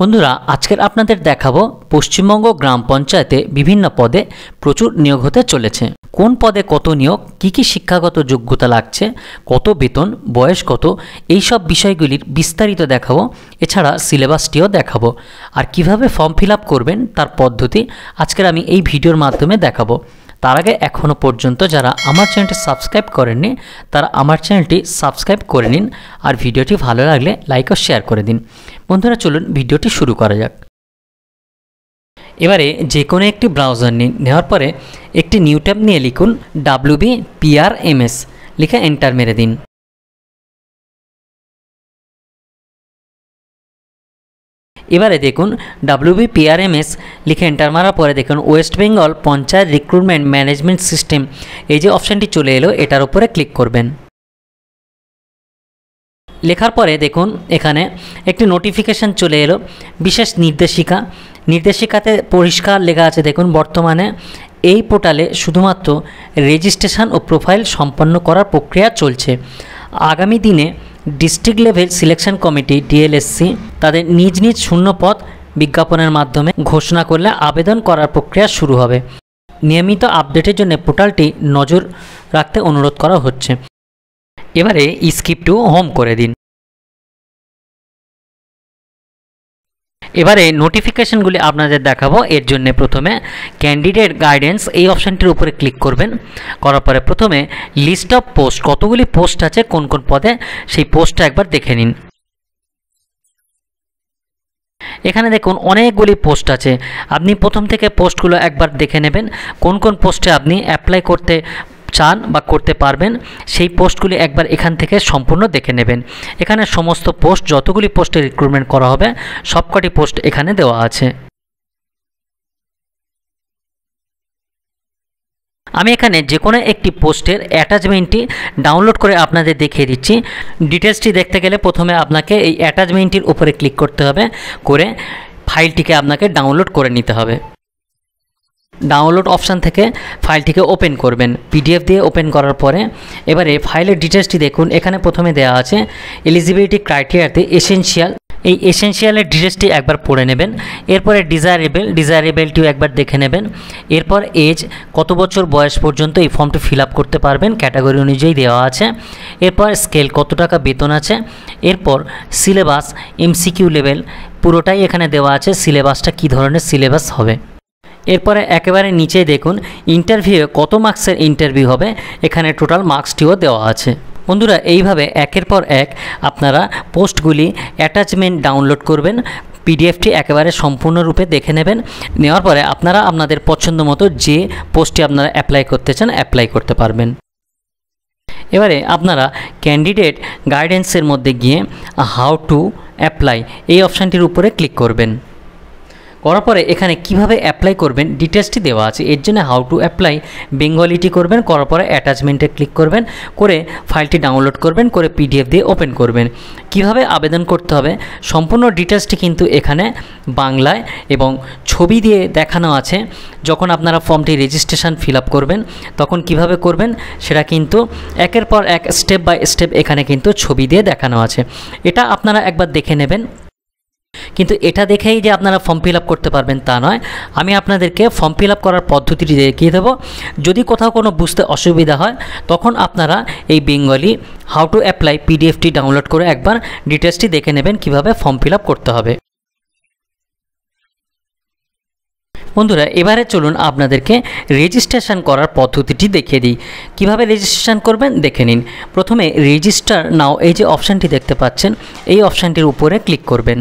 বন্ধুরা আজকের আপনাদের দেখাবো পশ্চিমবঙ্গ গ্রাম পঞ্চায়েতে বিভিন্ন পদে প্রচুর নিয়োগ হতে চলেছে কোন পদে কত নিয়োগ কী কী শিক্ষাগত যোগ্যতা লাগছে কত বেতন বয়স কত এই সব বিষয়গুলির বিস্তারিত দেখাবো এছাড়া সিলেবাসটিও দেখাবো আর কিভাবে ফর্ম ফিল করবেন তার পদ্ধতি আজকের আমি এই ভিডিওর মাধ্যমে দেখাবো তার আগে এখনও পর্যন্ত যারা আমার চ্যানেলটি সাবস্ক্রাইব করেননি তারা আমার চ্যানেলটি সাবস্ক্রাইব করে নিন আর ভিডিওটি ভালো লাগলে লাইক ও শেয়ার করে দিন বন্ধুরা চলুন ভিডিওটি শুরু করা যাক এবারে যে কোনো একটি ব্রাউজার নিন নেওয়ার পরে একটি নিউ ট্যাব নিয়ে লিখুন ডাব্লিউবি পিআরএমএস লিখে এন্টার মেরে দিন এবারে দেখুন ডাব্লিউবি পিআরএমএস লিখে এন্টার মারার পরে দেখুন West Bengal panchayat recruitment management system এই যে অপশানটি চলে এলো এটার উপরে ক্লিক করবেন লেখার পরে দেখুন এখানে একটি নোটিফিকেশান চলে এলো বিশেষ নির্দেশিকা নির্দেশিকাতে পরিষ্কার লেখা আছে দেখুন বর্তমানে এই পোর্টালে শুধুমাত্র রেজিস্ট্রেশন ও প্রোফাইল সম্পন্ন করার প্রক্রিয়া চলছে আগামী দিনে district level selection committee DLSC তাদের নিজ নিজ শূন্যপথ বিজ্ঞাপনের মাধ্যমে ঘোষণা করলে আবেদন করার প্রক্রিয়া শুরু হবে নিয়মিত আপডেটের জন্য পোর্টালটি নজর রাখতে অনুরোধ করা হচ্ছে এবারে স্কিপ টু হোম করে দিন এবারে নোটিফিকেশনগুলি আপনাদের দেখাবো এর জন্য প্রথমে ক্যান্ডিডেট গাইডেন্স এই অপশানটির উপরে ক্লিক করবেন করার পরে প্রথমে লিস্ট অফ পোস্ট কতগুলি পোস্ট আছে কোন কোন পদে সেই পোস্টটা একবার দেখে নিন এখানে দেখুন অনেকগুলি পোস্ট আছে আপনি প্রথম থেকে পোস্টগুলো একবার দেখে নেবেন কোন কোন পোস্টে আপনি অ্যাপ্লাই করতে চান বা করতে পারবেন সেই পোস্টগুলি একবার এখান থেকে সম্পূর্ণ দেখে নেবেন এখানে সমস্ত পোস্ট যতগুলি পোস্টে রিক্রুটমেন্ট করা হবে সবকটি পোস্ট এখানে দেওয়া আছে আমি এখানে যে কোনো একটি পোস্টের অ্যাটাচমেন্টটি ডাউনলোড করে আপনাদের দেখিয়ে দিচ্ছি ডিটেলসটি দেখতে গেলে প্রথমে আপনাকে এই অ্যাটাচমেন্টটির উপরে ক্লিক করতে হবে করে ফাইলটিকে আপনাকে ডাউনলোড করে নিতে হবে ডাউনলোড অপশান থেকে ফাইলটিকে ওপেন করবেন পিডিএফ দিয়ে ওপেন করার পরে এবারে ফাইলের ডিটেলসটি দেখুন এখানে প্রথমে দেওয়া আছে এলিজিবিলিটি ক্রাইটেরিয়াতে এসেনশিয়াল এই এসেনশিয়ালের ডিটেলসটি একবার পড়ে নেবেন এরপরে ডিজায়ারেবেল ডিজায়ারেবেলটিও একবার দেখে নেবেন এরপর এজ কত বছর বয়স পর্যন্ত এই ফর্মটি ফিল করতে পারবেন ক্যাটাগরি অনুযায়ী দেওয়া আছে এরপর স্কেল কত টাকা বেতন আছে এরপর সিলেবাস এমসিকিউ লেভেল পুরোটাই এখানে দেওয়া আছে সিলেবাসটা কি ধরনের সিলেবাস হবে এরপরে একেবারে নিচে দেখুন ইন্টারভিউয়ে কত মার্কসের ইন্টারভিউ হবে এখানে টোটাল মার্কসটিও দেওয়া আছে বন্ধুরা এইভাবে একের পর এক আপনারা পোস্টগুলি অ্যাটাচমেন্ট ডাউনলোড করবেন পিডিএফটি একেবারে সম্পূর্ণরূপে দেখে নেবেন নেওয়ার পরে আপনারা আপনাদের পছন্দ মতো যে পোস্টটি আপনারা অ্যাপ্লাই করতে চান অ্যাপ্লাই করতে পারবেন এবারে আপনারা ক্যান্ডিডেট গাইডেন্সের মধ্যে গিয়ে হাউ টু অ্যাপ্লাই এই অপশানটির উপরে ক্লিক করবেন করার পরে এখানে কিভাবে অ্যাপ্লাই করবেন ডিটেলসটি দেওয়া আছে এর জন্য হাউ টু অ্যাপ্লাই বেঙ্গলিটি করবেন করার পরে অ্যাটাচমেন্টে ক্লিক করবেন করে ফাইলটি ডাউনলোড করবেন করে পিডিএফ দিয়ে ওপেন করবেন কিভাবে আবেদন করতে হবে সম্পূর্ণ ডিটেলসটি কিন্তু এখানে বাংলায় এবং ছবি দিয়ে দেখানো আছে যখন আপনারা ফর্মটি রেজিস্ট্রেশন ফিল আপ করবেন তখন কিভাবে করবেন সেটা কিন্তু একের পর এক স্টেপ বাই স্টেপ এখানে কিন্তু ছবি দিয়ে দেখানো আছে এটা আপনারা একবার দেখে নেবেন কিন্তু এটা দেখেই যে আপনারা ফর্ম ফিল আপ করতে পারবেন তা নয় আমি আপনাদেরকে ফর্ম ফিল আপ করার পদ্ধতিটি দেখিয়ে দেবো যদি কোথাও কোনো বুঝতে অসুবিধা হয় তখন আপনারা এই বেঙ্গলি হাউ টু অ্যাপ্লাই পিডিএফটি ডাউনলোড করে একবার ডিটেলসটি দেখে নেবেন কিভাবে ফর্ম ফিল আপ করতে হবে বন্ধুরা এবারে চলুন আপনাদেরকে রেজিস্ট্রেশন করার পদ্ধতিটি দেখিয়ে দিই কিভাবে রেজিস্ট্রেশন করবেন দেখে নিন প্রথমে রেজিস্টার নাও এই যে অপশানটি দেখতে পাচ্ছেন এই অপশানটির উপরে ক্লিক করবেন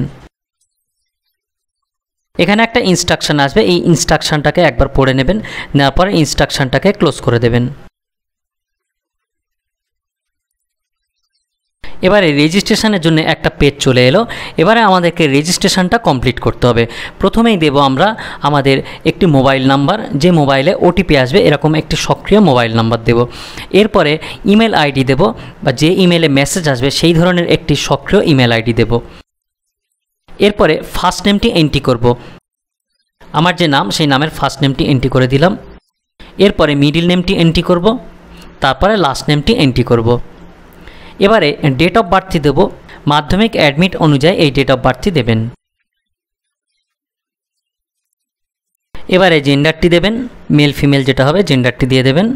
এখানে একটা ইনস্ট্রাকশান আসবে এই ইনস্ট্রাকশানটাকে একবার পড়ে নেবেন নেওয়ার পরে ইনস্ট্রাকশানটাকে ক্লোজ করে দেবেন এবারে রেজিস্ট্রেশনের জন্য একটা পেজ চলে এলো এবারে আমাদেরকে রেজিস্ট্রেশনটা কমপ্লিট করতে হবে প্রথমেই দেব আমরা আমাদের একটি মোবাইল নাম্বার যে মোবাইলে ওটিপি আসবে এরকম একটি সক্রিয় মোবাইল নাম্বার দেব এরপরে ইমেল আইডি দেব বা যে ইমেলে মেসেজ আসবে সেই ধরনের একটি সক্রিয় ইমেল আইডি দেব এরপরে ফার্স্ট নেমটি এন্ট্রি করব। আমার যে নাম সেই নামের ফার্স্ট নেমটি এন্ট্রি করে দিলাম এরপরে মিডিল নেমটি এন্ট্রি করব। তারপরে লাস্ট নেমটি এন্ট্রি করব। এবারে ডেট অফ বার্থটি দেব মাধ্যমিক অ্যাডমিট অনুযায়ী এই ডেট অফ বার্থটি দেবেন এবারে জেন্ডারটি দেবেন মেল ফিমেল যেটা হবে জেন্ডারটি দিয়ে দেবেন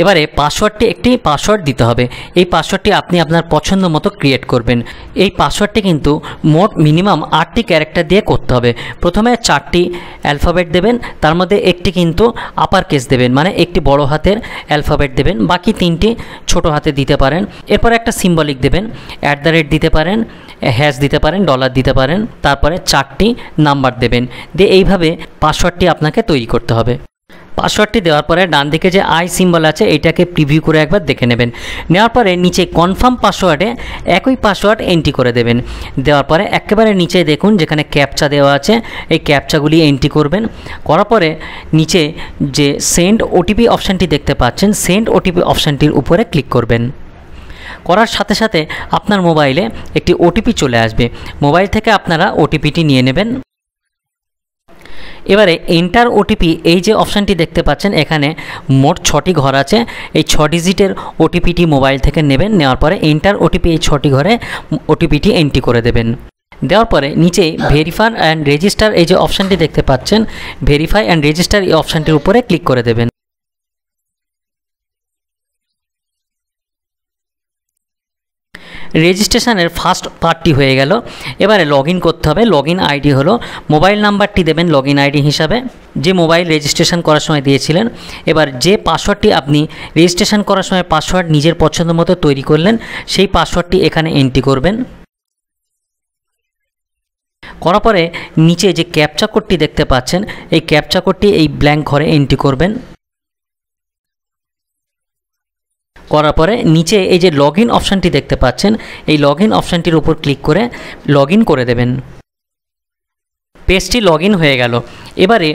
এবারে পাসওয়ার্ডটি একটি পাসওয়ার্ড দিতে হবে এই পাসওয়ার্ডটি আপনি আপনার পছন্দ মতো ক্রিয়েট করবেন এই পাসওয়ার্ডটি কিন্তু মোট মিনিমাম আটটি ক্যারেক্টার দিয়ে করতে হবে প্রথমে চারটি অ্যালফাবেট দেবেন তার মধ্যে একটি কিন্তু আপার কেস দেবেন মানে একটি বড় হাতের অ্যালফাবেট দেবেন বাকি তিনটি ছোট হাতে দিতে পারেন এরপর একটা সিম্বলিক দেবেন অ্যাট দ্য রেট দিতে পারেন হ্যাশ দিতে পারেন ডলার দিতে পারেন তারপরে চারটি নাম্বার দেবেন দিয়ে এইভাবে পাসওয়ার্ডটি আপনাকে তৈরি করতে হবে পাসওয়ার্ডটি দেওয়ার পরে ডান দিকে যে আই সিম্বল আছে এটাকে প্রিভিউ করে একবার দেখে নেবেন নেওয়ার পরে নিচে কনফার্ম পাসওয়ার্ডে একই পাসওয়ার্ড এন্ট্রি করে দেবেন দেওয়ার পরে একেবারে নিচে দেখুন যেখানে ক্যাপচা দেওয়া আছে এই ক্যাপচাগুলি এন্ট্রি করবেন করার পরে নিচে যে সেন্ড ওটিপি অপশানটি দেখতে পাচ্ছেন সেন্ড ওটিপি অপশানটির উপরে ক্লিক করবেন করার সাথে সাথে আপনার মোবাইলে একটি ওটিপি চলে আসবে মোবাইল থেকে আপনারা ওটিপিটি নিয়ে নেবেন এবারে এন্টার ওটিপি এই যে অপশানটি দেখতে পাচ্ছেন এখানে মোট ছটি ঘর আছে এই ছ ডিজিটের ওটিপিটি মোবাইল থেকে নেবেন নেওয়ার পরে এন্টার ওটিপি এই ছটি ঘরে ওটিপিটি এন্ট্রি করে দেবেন দেওয়ার পরে নিচে ভেরিফাই অ্যান্ড রেজিস্টার এই যে অপশানটি দেখতে পাচ্ছেন ভেরিফাই অ্যান্ড রেজিস্টার এই অপশানটির উপরে ক্লিক করে দেবেন রেজিস্ট্রেশনের ফার্স্ট পার্টটি হয়ে গেল এবারে লগ করতে হবে লগ আইডি হলো মোবাইল নাম্বারটি দেবেন লগ আইডি হিসাবে যে মোবাইল রেজিস্ট্রেশন করার সময় দিয়েছিলেন এবার যে পাসওয়ার্ডটি আপনি রেজিস্ট্রেশন করার সময় পাসওয়ার্ড নিজের পছন্দ মতো তৈরি করলেন সেই পাসওয়ার্ডটি এখানে এন্ট্রি করবেন করার পরে নিচে যে ক্যাপচা কোডটি দেখতে পাচ্ছেন এই ক্যাপচা কোডটি এই ব্ল্যাঙ্ক ঘরে এন্ট্রি করবেন করার পরে নিচে এই যে লগ ইন অপশানটি দেখতে পাচ্ছেন এই লগ ইন অপশানটির উপর ক্লিক করে লগ করে দেবেন পেজটি লগ হয়ে গেল এবারে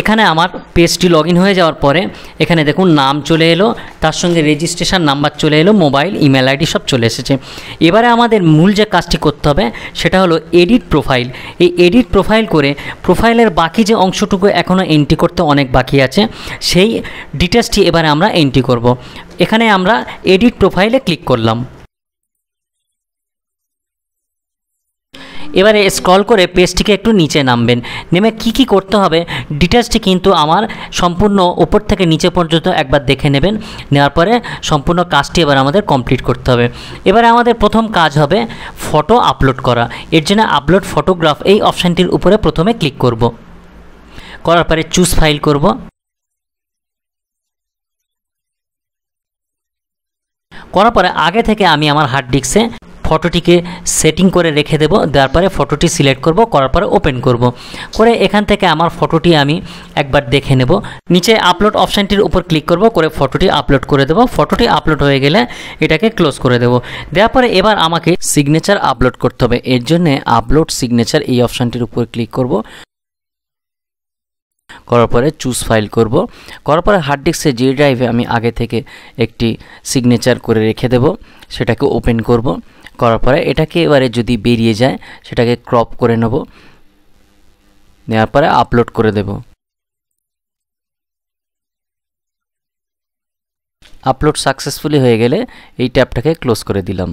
এখানে আমার পেজটি লগ হয়ে যাওয়ার পরে এখানে দেখুন নাম চলে এলো তার সঙ্গে রেজিস্ট্রেশন নাম্বার চলে এলো মোবাইল ইমেল আইডি সব চলে এসেছে এবারে আমাদের মূল যে কাজটি করতে হবে সেটা হলো এডিট প্রোফাইল এই এডিট প্রোফাইল করে প্রোফাইলের বাকি যে অংশটুকু এখনও এন্ট্রি করতে অনেক বাকি আছে সেই ডিটেলসটি এবারে আমরা এন্ট্রি করব এখানে আমরা এডিট প্রোফাইলে ক্লিক করলাম এবারে স্ক্রল করে পেজটিকে একটু নিচে নামবেন নেমে কি কি করতে হবে ডিটেলসটি কিন্তু আমার সম্পূর্ণ ওপর থেকে নিচে পর্যন্ত একবার দেখে নেবেন নেওয়ার পরে সম্পূর্ণ কাজটি এবার আমাদের কমপ্লিট করতে হবে এবারে আমাদের প্রথম কাজ হবে ফটো আপলোড করা এর জন্য আপলোড ফটোগ্রাফ এই অপশানটির উপরে প্রথমে ক্লিক করব করার পরে চুজ ফাইল করব করার পরে আগে থেকে আমি আমার হার্ড ডিস্কে ফটোটিকে সেটিং করে রেখে দেব দেওয়ার পরে ফটোটি সিলেক্ট করব করার পরে ওপেন করব করে এখান থেকে আমার ফটোটি আমি একবার দেখে নেব নিচে আপলোড অপশানটির উপর ক্লিক করব করে ফটোটি আপলোড করে দেব ফটোটি আপলোড হয়ে গেলে এটাকে ক্লোজ করে দেব দেওয়ার পরে এবার আমাকে সিগনেচার আপলোড করতে হবে এর জন্যে আপলোড সিগনেচার এই অপশানটির উপর ক্লিক করব করার পরে চুজ ফাইল করব করার পরে হার্ড ডিস্কে যে ড্রাইভে আমি আগে থেকে একটি সিগনেচার করে রেখে দেব সেটাকে ওপেন করব করার পরে এটাকে এবারে যদি বেরিয়ে যায় সেটাকে ক্রপ করে নেব নেওয়ার পরে আপলোড করে দেব আপলোড সাকসেসফুলি হয়ে গেলে এই ট্যাবটাকে ক্লোজ করে দিলাম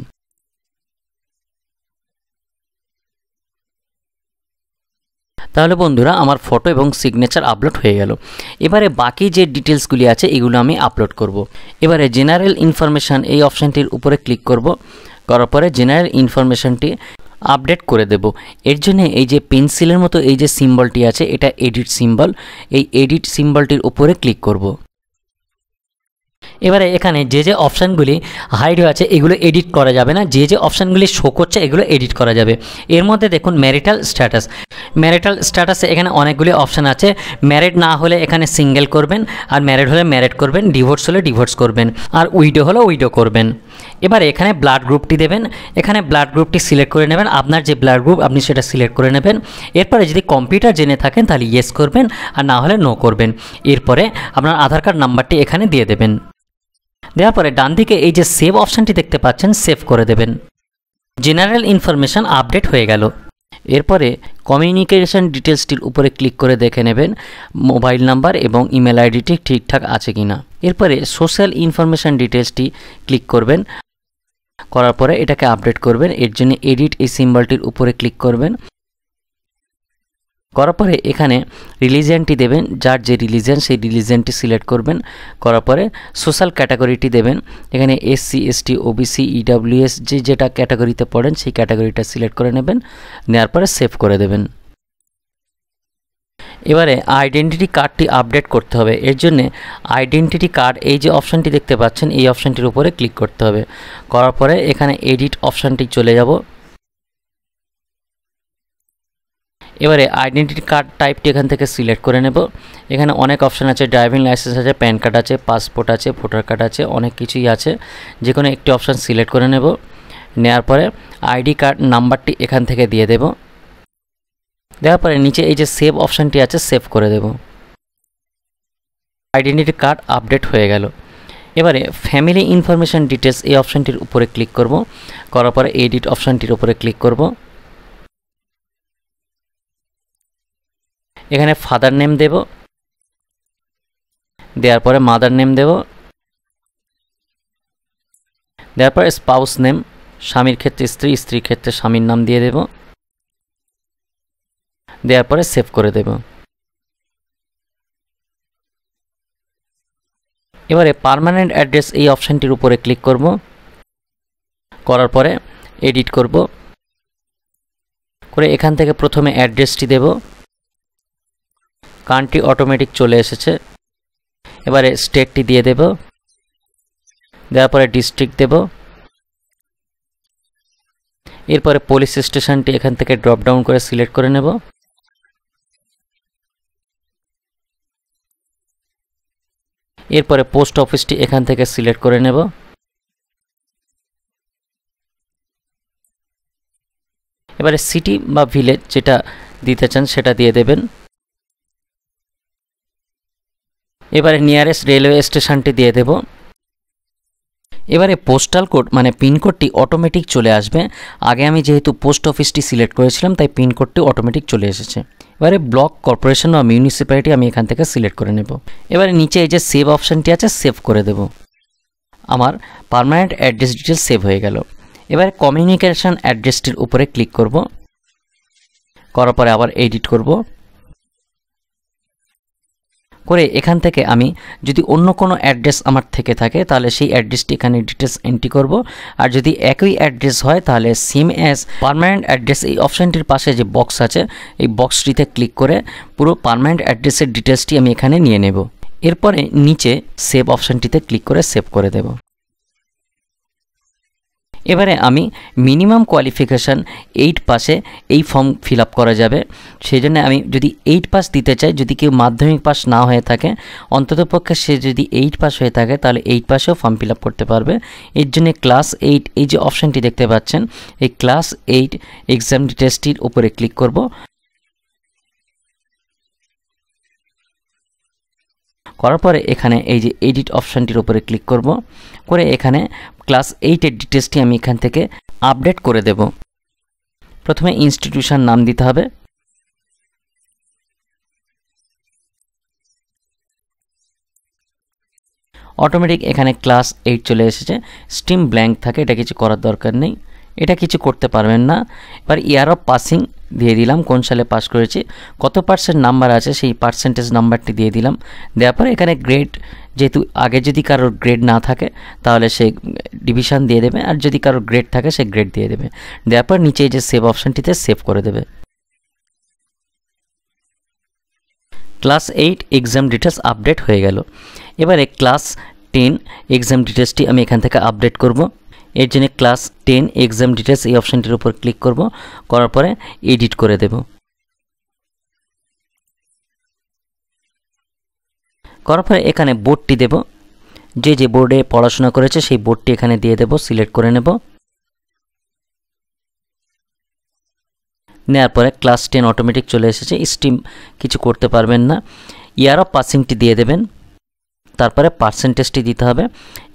তাহলে বন্ধুরা আমার ফটো এবং সিগনেচার আপলোড হয়ে গেল এবারে বাকি যে ডিটেলসগুলি আছে এগুলো আমি আপলোড করব। এবারে জেনারেল ইনফরমেশান এই অপশানটির উপরে ক্লিক করব। করার পরে জেনারেল ইনফরমেশনটি আপডেট করে দেব এর জন্য এই যে পেন্সিলের মতো এই যে সিম্বলটি আছে এটা এডিট সিম্বল এই এডিট সিম্বলটির উপরে ক্লিক করব এবারে এখানে যে যে অপশানগুলি হাইড হয়ে আছে এগুলো এডিট করা যাবে না যে যে অপশানগুলি শো করছে এগুলো এডিট করা যাবে এর মধ্যে দেখুন ম্যারিটাল স্ট্যাটাস ম্যারিটাল স্ট্যাটাসে এখানে অনেকগুলি অপশান আছে ম্যারেড না হলে এখানে সিঙ্গেল করবেন আর ম্যারেড হলে ম্যারেড করবেন ডিভোর্স হলে ডিভোর্স করবেন আর উইডো হলে উইডো করবেন এবার এখানে ব্লাড গ্রুপটি দেবেন এখানে ব্লাড গ্রুপটি সিলেক্ট করে নেবেন আপনার যে ব্লাড গ্রুপ আপনি সেটা সিলেক্ট করে নেবেন এরপরে যদি কম্পিউটার জেনে থাকেন তাহলে ইয়েস করবেন আর না হলে নো করবেন এরপরে আপনার আধার কার্ড নাম্বারটি এখানে দিয়ে দেবেন দেওয়ার পরে ডান দিকে এই যে সেভ অপশানটি দেখতে পাচ্ছেন সেভ করে দেবেন জেনারেল ইনফরমেশান আপডেট হয়ে গেল এরপরে কমিউনিকেশন ডিটেলসটির উপরে ক্লিক করে দেখে নেবেন মোবাইল নাম্বার এবং ইমেল আইডিটি ঠিকঠাক আছে কি না এরপরে সোশ্যাল ইনফরমেশান ডিটেলসটি ক্লিক করবেন করার পরে এটাকে আপডেট করবেন এর জন্য এডিট এই সিম্বলটির উপরে ক্লিক করবেন করার পরে এখানে রিলিজিয়ানটি দেবেন যার যে রিলিজিয়ান সেই রিলিজিয়ানটি সিলেক্ট করবেন করার পরে সোশ্যাল ক্যাটাগরিটি দেবেন এখানে এসসি এসটি ওবিসি ইডাব্লিউএস যে যেটা ক্যাটাগরিতে পড়েন সেই ক্যাটাগরিটা সিলেক্ট করে নেবেন নেওয়ার পরে সেভ করে দেবেন এবারে আইডেন্টিটি কার্ডটি আপডেট করতে হবে এর জন্য আইডেন্টিটি কার্ড এই যে অপশানটি দেখতে পাচ্ছেন এই অপশানটির উপরে ক্লিক করতে হবে করার পরে এখানে এডিট অপশানটি চলে যাব এবারে আইডেন্টি কার্ড টাইপটি এখান থেকে সিলেক্ট করে নেব এখানে অনেক অপশান আছে ড্রাইভিং লাইসেন্স আছে প্যান কার্ড আছে পাসপোর্ট আছে ভোটার কার্ড আছে অনেক কিছুই আছে যে কোনো একটি অপশান সিলেক্ট করে নেব নেওয়ার পরে আইডি কার্ড নাম্বারটি এখান থেকে দিয়ে দেব দেওয়ার পরে নিচে এই যে সেভ অপশানটি আছে সেভ করে দেব আইডেন্টি কার্ড আপডেট হয়ে গেল এবারে ফ্যামিলি ইনফরমেশান ডিটেলস এই অপশানটির উপরে ক্লিক করব করার পরে এডিট অপশানটির উপরে ক্লিক করব এখানে ফাদার নেম দেব দেওয়ার পরে মাদার নেম দেব দেওয়ার পরে স্পাউস নেম স্বামীর ক্ষেত্রে স্ত্রী স্ত্রীর ক্ষেত্রে স্বামীর নাম দিয়ে দেব দেওয়ার পরে সেভ করে দেব এবারে পারমানেন্ট অ্যাড্রেস এই অপশানটির উপরে ক্লিক করব করার পরে এডিট করব করে এখান থেকে প্রথমে অ্যাড্রেসটি দেব কান্ট্রি অটোমেটিক চলে এসেছে এবারে স্টেটটি দিয়ে দেব দেওয়ার পরে ডিস্ট্রিক্ট দেব এরপরে পুলিশ স্টেশনটি এখান থেকে ড্রপ ডাউন করে সিলেক্ট করে নেব এরপরে পোস্ট অফিসটি এখান থেকে সিলেক্ট করে নেব এবারে সিটি বা ভিলেজ যেটা দিতে চান সেটা দিয়ে দেবেন এবারে নিয়ারেস্ট রেলওয়ে স্টেশনটি দিয়ে দেব এবারে পোস্টাল কোড মানে পিনকোডটি অটোমেটিক চলে আসবে আগে আমি যেহেতু পোস্ট অফিসটি সিলেক্ট করেছিলাম তাই পিনকোডটি অটোমেটিক চলে এসেছে এবারে ব্লক কর্পোরেশন বা মিউনিসিপ্যালিটি আমি এখান থেকে সিলেক্ট করে নেব এবারে নিচে এই যে সেভ অপশানটি আছে সেভ করে দেব আমার পারমানেন্ট অ্যাড্রেস ডিটেল সেভ হয়ে গেল এবারে কমিউনিকেশান অ্যাড্রেসটির উপরে ক্লিক করব করার পরে আবার এডিট করব করে এখান থেকে আমি যদি অন্য কোনো অ্যাড্রেস আমার থেকে থাকে তাহলে সেই অ্যাড্রেসটি এখানে ডিটেলস এন্ট্রি করব আর যদি একই অ্যাড্রেস হয় তাহলে সিম অ্যাস পারমানেন্ট অ্যাড্রেস এই অপশানটির পাশে যে বক্স আছে এই বক্সটিতে ক্লিক করে পুরো পারমানেন্ট অ্যাড্রেসের ডিটেলসটি আমি এখানে নিয়ে নেব এরপরে নিচে সেভ অপশানটিতে ক্লিক করে সেভ করে দেব এবারে আমি মিনিমাম কোয়ালিফিকেশান এইট পাসে এই ফর্ম ফিল করা যাবে সেই জন্য আমি যদি এইট পাস দিতে চাই যদি কেউ মাধ্যমিক পাস না হয়ে থাকে অন্ততপক্ষে সে যদি এইট পাস হয়ে থাকে তাহলে এইট পাসেও ফর্ম ফিল করতে পারবে এর জন্য ক্লাস এইট এই যে অপশানটি দেখতে পাচ্ছেন এই ক্লাস এইট এক্সাম টেস্টটির উপরে ক্লিক করব করার পরে এখানে এই যে এডিট অপশানটির উপরে ক্লিক করব করে এখানে ক্লাস এইটের ডিটেলসটি আমি এখান থেকে আপডেট করে দেব প্রথমে ইনস্টিটিউশন নাম দিতে হবে অটোমেটিক এখানে ক্লাস এইট চলে এসেছে স্টিম ব্ল্যাঙ্ক থাকে এটা কিছু করার দরকার নেই এটা কিছু করতে পারবেন না এবার ইয়ার অফ পাসিং দিয়ে দিলাম কোন সালে পাস করেছি কত পার্সেন্ট নাম্বার আছে সেই পার্সেন্টেজ নাম্বারটি দিয়ে দিলাম দেওয়ার পরে এখানে গ্রেড যেহেতু আগে যদি কারোর গ্রেড না থাকে তাহলে সে ডিভিশন দিয়ে দেবে আর যদি কারোর গ্রেড থাকে সে গ্রেড দিয়ে দেবে দেওয়ার পর নিচে যে সেভ অপশানটিতে সেভ করে দেবে class eight exam details update হয়ে গেল এবারে ক্লাস টেন এক্সাম ডিটেলসটি আমি এখান থেকে আপডেট করব এর জন্য ক্লাস টেন এক্সাম ডিটেলস এই অপশানটির উপর ক্লিক করব করার পরে এডিট করে দেব করার পরে এখানে বোর্ডটি দেব যে যে বোর্ডে পড়াশোনা করেছে সেই বোর্ডটি এখানে দিয়ে দেব সিলেক্ট করে নেব নেওয়ার পরে ক্লাস টেন অটোমেটিক চলে এসেছে স্টিম কিছু করতে পারবেন না ইয়ার অফ পাসিংটি দিয়ে দেবেন তারপরে পার্সেন্টেজটি দিতে হবে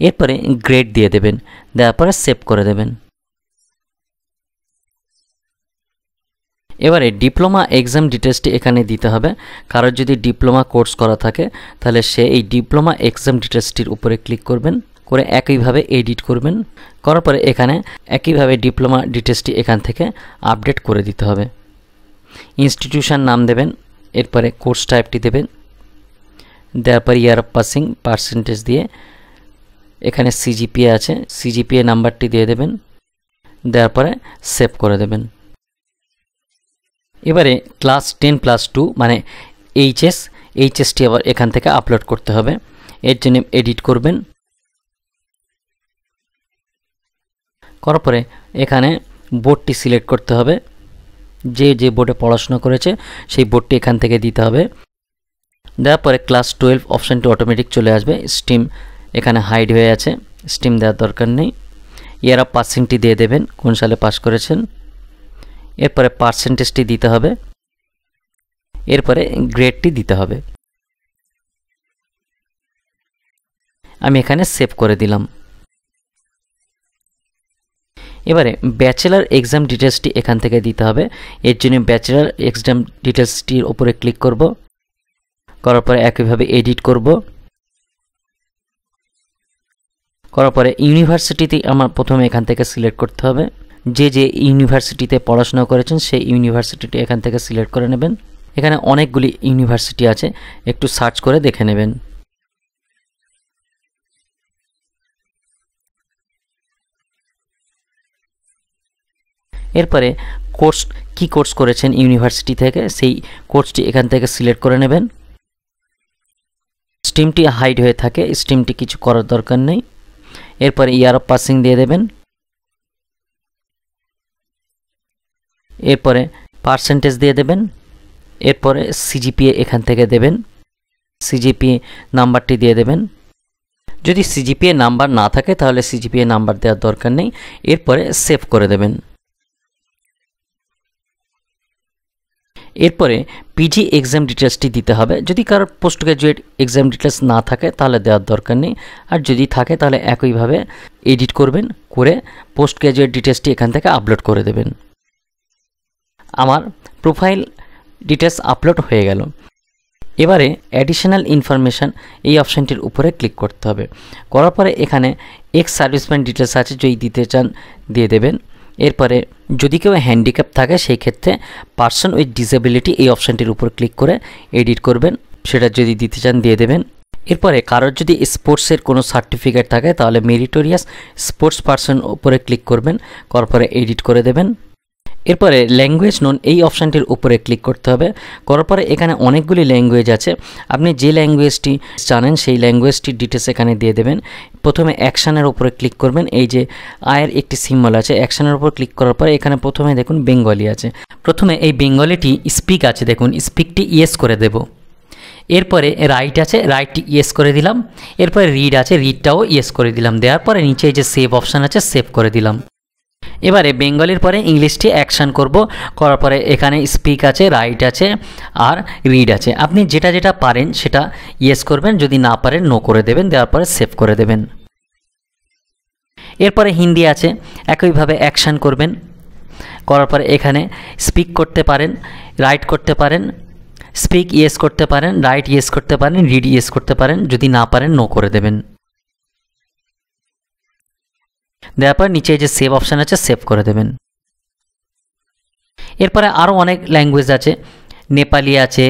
এরপরে গ্রেড দিয়ে দেবেন দেওয়ার পরে সেভ করে দেবেন এবারে ডিপ্লোমা এক্সাম ডিটেলসটি এখানে দিতে হবে কারোর যদি ডিপ্লোমা কোর্স করা থাকে তাহলে সে এই ডিপ্লোমা এক্সাম ডিটেলসটির উপরে ক্লিক করবেন করে একইভাবে এডিট করবেন করার পরে এখানে একইভাবে ডিপ্লোমা ডিটেলসটি এখান থেকে আপডেট করে দিতে হবে ইনস্টিটিউশন নাম দেবেন এরপরে কোর্স টাইপটি দেবেন দেওয়ার পর ইয়ার পাসিং পার্সেন্টেজ দিয়ে এখানে সিজিপিএ আছে সিজিপিএ নাম্বারটি দিয়ে দেবেন দেওয়ার পরে সেভ করে দেবেন এবারে ক্লাস টেন প্লাস টু মানে এইচএস এইচএসটি আবার এখান থেকে আপলোড করতে হবে এর জন্য এডিট করবেন করার পরে এখানে বোর্ডটি সিলেক্ট করতে হবে যে যে বোর্ডে পড়াশোনা করেছে সেই বোর্ডটি এখান থেকে দিতে হবে দেওয়ার পরে ক্লাস টুয়েলভ অপশানটি অটোমেটিক চলে আসবে স্টিম এখানে হাইড হয়ে আছে স্টিম দেওয়ার দরকার নেই এরা পার্সেন্টটি দিয়ে দেবেন কোন সালে পাস করেছেন এরপরে পার্সেন্টেজটি দিতে হবে এরপরে গ্রেডটি দিতে হবে আমি এখানে সেভ করে দিলাম এবারে ব্যাচেলার এক্সাম ডিটেলসটি এখান থেকে দিতে হবে এর জন্য ব্যাচেলার এক্সাম ডিটেলসটির ওপরে ক্লিক করব করার পরে একইভাবে এডিট করব করার পরে ইউনিভার্সিটিতে আমার প্রথমে এখান থেকে সিলেক্ট করতে হবে যে যে ইউনিভার্সিটিতে পড়াশোনা করেছেন সেই ইউনিভার্সিটিটি এখান থেকে সিলেক্ট করে নেবেন এখানে অনেকগুলি ইউনিভার্সিটি আছে একটু সার্চ করে দেখে নেবেন এরপরে কোর্স কি কোর্স করেছেন ইউনিভার্সিটি থেকে সেই কোর্সটি এখান থেকে সিলেক্ট করে নেবেন স্টিমটি হাইড হয়ে থাকে স্টিমটি কিছু করার দরকার নেই এরপর ইয়ার অফ পাসিং দিয়ে দেবেন এরপরে পার্সেন্টেজ দিয়ে দেবেন এরপরে সিজিপিএ এখান থেকে দেবেন সিজিপিএ নাম্বারটি দিয়ে দেবেন যদি সিজিপিএ নাম্বার না থাকে তাহলে সিজিপিএ নাম্বার দেওয়ার দরকার নেই এরপরে সেভ করে দেবেন এরপরে পিজি এক্সাম ডিটেলসটি দিতে হবে যদি কারোর পোস্ট গ্র্যাজুয়েট এক্সাম ডিটেলস না থাকে তাহলে দেওয়ার দরকার নেই আর যদি থাকে তাহলে একইভাবে এডিট করবেন করে পোস্ট গ্র্যাজুয়েট ডিটেলসটি এখান থেকে আপলোড করে দেবেন আমার প্রোফাইল ডিটেলস আপলোড হয়ে গেল এবারে অ্যাডিশনাল ইনফরমেশান এই অপশানটির উপরে ক্লিক করতে হবে করার পরে এখানে এক্স সার্ভিসম্যান ডিটেলস আছে যদি দিতে চান দিয়ে দেবেন এরপরে যদি কেউ হ্যান্ডিক্যাপ থাকে সেই ক্ষেত্রে পার্সন উইথ ডিসেবিলিটি এই অপশানটির উপর ক্লিক করে এডিট করবেন সেটা যদি দিতে চান দিয়ে দেবেন এরপরে কারোর যদি স্পোর্টসের কোনো সার্টিফিকেট থাকে তাহলে মেরিটোরিয়াস স্পোর্টস পার্সন উপরে ক্লিক করবেন করার পরে এডিট করে দেবেন এরপরে ল্যাঙ্গুয়েজ নন এই অপশানটির উপরে ক্লিক করতে হবে করার পরে এখানে অনেকগুলি ল্যাঙ্গুয়েজ আছে আপনি যে ল্যাঙ্গুয়েজটি জানেন সেই ল্যাঙ্গুয়েজটির ডিটেলস এখানে দিয়ে দেবেন প্রথমে অ্যাকশানের উপরে ক্লিক করবেন এই যে আয়ের একটি সিম্বল আছে অ্যাকশানের উপর ক্লিক করার পরে এখানে প্রথমে দেখুন বেঙ্গলি আছে প্রথমে এই বেঙ্গলিটি স্পিক আছে দেখুন স্পিকটি ইয়েস করে দেব এরপরে রাইট আছে রাইটটি ইয়েস করে দিলাম এরপরে রিড আছে রিডটাও ইয়েস করে দিলাম দেওয়ার পরে নিচে এই যে সেভ অপশান আছে সেভ করে দিলাম এবারে বেঙ্গলির পরে ইংলিশটি অ্যাকশান করব করার পরে এখানে স্পিক আছে রাইট আছে আর রিড আছে আপনি যেটা যেটা পারেন সেটা ইয়েস করবেন যদি না পারেন নো করে দেবেন দেওয়ার পরে সেভ করে দেবেন এরপরে হিন্দি আছে একইভাবে অ্যাকশান করবেন করার পরে এখানে স্পিক করতে পারেন রাইট করতে পারেন স্পিক ইয়েস করতে পারেন রাইট ইয়েস করতে পারেন রিড ইয়েস করতে পারেন যদি না পারেন নো করে দেবেন দেওয়ার পর নিচে যে সেভ অপশান আছে সেভ করে দেবেন এরপরে আরও অনেক ল্যাঙ্গুয়েজ আছে নেপালি আছে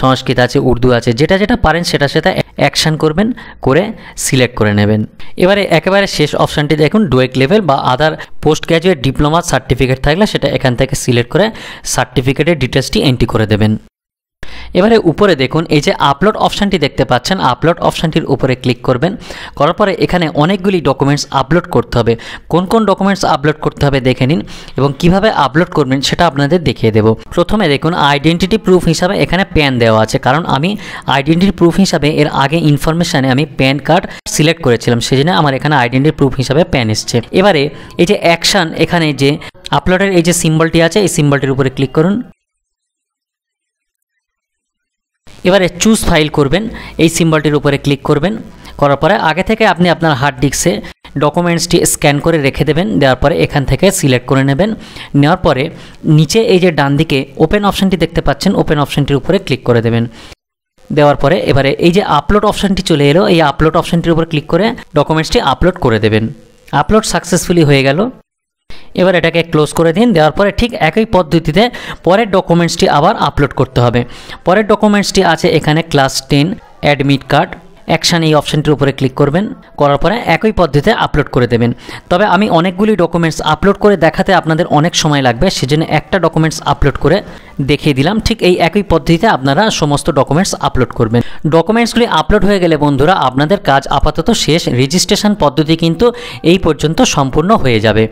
সংস্কৃত আছে উর্দু আছে যেটা যেটা পারেন সেটা সেটা অ্যাকশান করবেন করে সিলেক্ট করে নেবেন এবারে একেবারে শেষ অপশানটি দেখুন ডোয়েক লেভেল বা other post graduate diploma certificate থাকলে সেটা এখান থেকে সিলেক্ট করে সার্টিফিকেটের ডিটেলসটি এন্ট্রি করে দেবেন এবারে উপরে দেখুন এই যে আপলোড অপশানটি দেখতে পাচ্ছেন আপলোড অপশানটির উপরে ক্লিক করবেন করার পরে এখানে অনেকগুলি ডকুমেন্টস আপলোড করতে হবে কোন কোন ডকুমেন্টস আপলোড করতে হবে দেখে নিন এবং কিভাবে আপলোড করবেন সেটা আপনাদের দেখিয়ে দেব প্রথমে দেখুন আইডেন্টিটি প্রুফ হিসাবে এখানে প্যান দেওয়া আছে কারণ আমি আইডেন্টিটি প্রুফ হিসাবে এর আগে ইনফরমেশানে আমি প্যান কার্ড সিলেক্ট করেছিলাম সেজন্য আমার এখানে আইডেন্টিটি প্রুফ হিসাবে প্যান এসছে এবারে এই যে অ্যাকশান এখানে যে আপলোডের এই যে সিম্বলটি আছে এই সিম্বলটির উপরে ক্লিক করুন এবারে চুজ ফাইল করবেন এই সিম্বলটির উপরে ক্লিক করবেন করার পরে আগে থেকে আপনি আপনার হার্ড ডিস্কে ডকুমেন্টসটি স্ক্যান করে রেখে দেবেন দেওয়ার পরে এখান থেকে সিলেক্ট করে নেবেন নেওয়ার পরে নিচে এই যে ডান দিকে ওপেন অপশানটি দেখতে পাচ্ছেন ওপেন অপশানটির উপরে ক্লিক করে দেবেন দেওয়ার পরে এবারে এই যে আপলোড অপশানটি চলে এলো এই আপলোড অপশানটির উপর ক্লিক করে ডকুমেন্টসটি আপলোড করে দেবেন আপলোড সাকসেসফুলি হয়ে গেল এবার এটাকে ক্লোজ করে দিন দেওয়ার পরে ঠিক একই পদ্ধতিতে পরের ডকুমেন্টসটি আবার আপলোড করতে হবে পরের ডকুমেন্টসটি আছে এখানে class ten admit card action এই অপশানটির উপরে ক্লিক করবেন করার পরে একই পদ্ধতিতে আপলোড করে দেবেন তবে আমি অনেকগুলি ডকুমেন্টস আপলোড করে দেখাতে আপনাদের অনেক সময় লাগবে সেজন্য একটা ডকুমেন্টস আপলোড করে দেখিয়ে দিলাম ঠিক এই একই পদ্ধতিতে আপনারা সমস্ত ডকুমেন্টস আপলোড করবেন ডকুমেন্টসগুলি আপলোড হয়ে গেলে বন্ধুরা আপনাদের কাজ আপাতত শেষ রেজিস্ট্রেশন পদ্ধতি কিন্তু এই পর্যন্ত সম্পূর্ণ হয়ে যাবে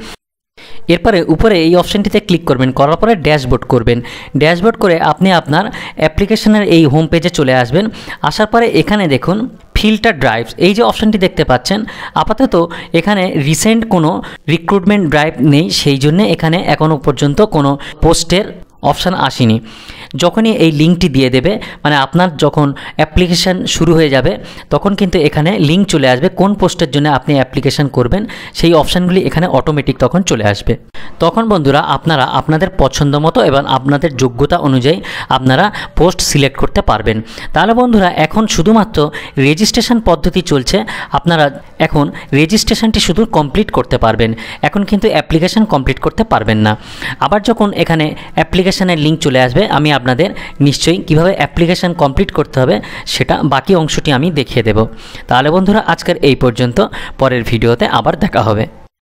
এরপরে উপরে এই অপশানটিতে ক্লিক করবেন করার পরে ড্যাশবোর্ড করবেন ড্যাশবোর্ড করে আপনি আপনার অ্যাপ্লিকেশনের এই হোম পেজে চলে আসবেন আসার পরে এখানে দেখুন ফিল্টার ড্রাইভস এই যে অপশানটি দেখতে পাচ্ছেন আপাতত এখানে রিসেন্ট কোনো রিক্রুটমেন্ট ড্রাইভ নেই সেই জন্য এখানে এখনও পর্যন্ত কোনো পোস্টের অপশান আসেনি যখনই এই লিঙ্কটি দিয়ে দেবে মানে আপনার যখন অ্যাপ্লিকেশান শুরু হয়ে যাবে তখন কিন্তু এখানে লিঙ্ক চলে আসবে কোন পোস্টের জন্য আপনি অ্যাপ্লিকেশান করবেন সেই অপশানগুলি এখানে অটোমেটিক তখন চলে আসবে তখন বন্ধুরা আপনারা আপনাদের পছন্দ মতো এবং আপনাদের যোগ্যতা অনুযায়ী আপনারা পোস্ট সিলেক্ট করতে পারবেন তাহলে বন্ধুরা এখন শুধুমাত্র রেজিস্ট্রেশন পদ্ধতি চলছে আপনারা এখন রেজিস্ট্রেশনটি শুধু কমপ্লিট করতে পারবেন এখন কিন্তু অ্যাপ্লিকেশান কমপ্লিট করতে পারবেন না আবার যখন এখানে অ্যাপ্লিকেশানের লিঙ্ক চলে আসবে আমি আপনাদের নিশ্চয়ই কিভাবে অ্যাপ্লিকেশান কমপ্লিট করতে হবে সেটা বাকি অংশটি আমি দেখিয়ে দেব তাহলে বন্ধুরা আজকের এই পর্যন্ত পরের ভিডিওতে আবার দেখা হবে